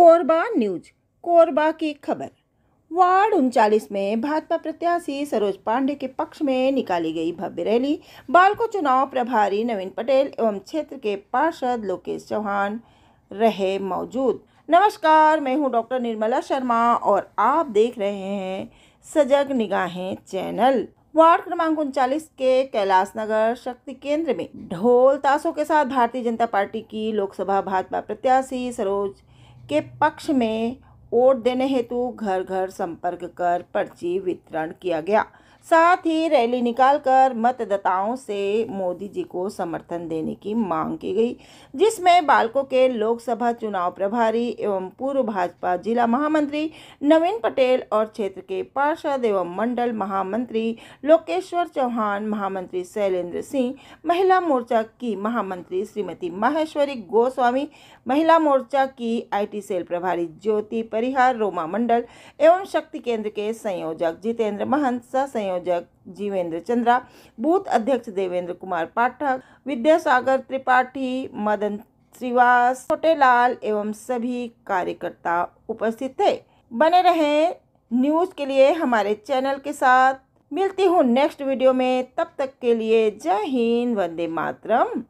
Korba news Korba की खबर ward उनचालीस में भाजपा प्रत्याशी सरोज पांडे के पक्ष में निकाली गई भव्य रैली बाल को चुनाव प्रभारी नवीन पटेल एवं क्षेत्र के पार्षद लोकेश चौहान रहे मौजूद नमस्कार मैं हूं डॉक्टर निर्मला शर्मा और आप देख रहे हैं सजग निगाहें चैनल वार्ड क्रमांक उनचालीस के कैलाश नगर शक्ति केंद्र में ढोल ताशों के साथ भारतीय जनता पार्टी की लोकसभा भाजपा प्रत्याशी सरोज के पक्ष में वोट देने हेतु घर घर संपर्क कर पर्ची वितरण किया गया साथ ही रैली निकालकर मतदाताओं से मोदी जी को समर्थन देने की मांग की गई जिसमें बालकों के लोकसभा चुनाव प्रभारी एवं पूर्व भाजपा जिला महामंत्री नवीन पटेल और क्षेत्र के पार्षद एवं मंडल महामंत्री लोकेश्वर चौहान महामंत्री शैलेंद्र सिंह महिला मोर्चा की महामंत्री श्रीमती माहेश्वरी गोस्वामी महिला मोर्चा की आई सेल प्रभारी ज्योति परिहार रोमा मंडल एवं शक्ति केंद्र के संयोजक जितेंद्र महंत सह संयोजक जीवेंद्र चंद्रा बूथ अध्यक्ष देवेंद्र कुमार पाठक विद्यासागर त्रिपाठी मदन श्रीवास छोटेलाल एवं सभी कार्यकर्ता उपस्थित थे बने रहे न्यूज़ के लिए हमारे चैनल के साथ मिलती हूँ नेक्स्ट वीडियो में तब तक के लिए जय हिंद वंदे मातरम